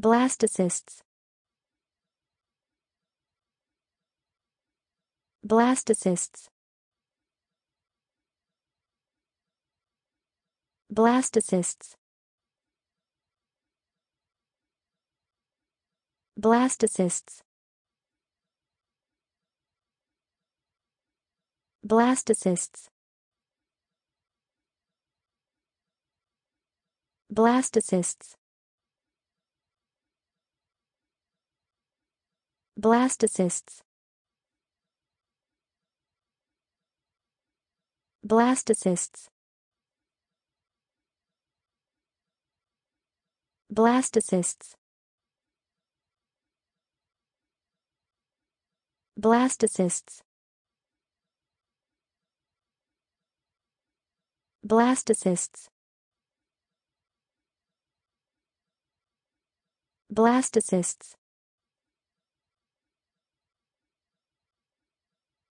Blastocysts Blastocysts Blastocysts Blastocysts Blastocysts Blastocysts Blastocysts Blastocysts Blastocysts Blastocysts Blastocysts Blastocysts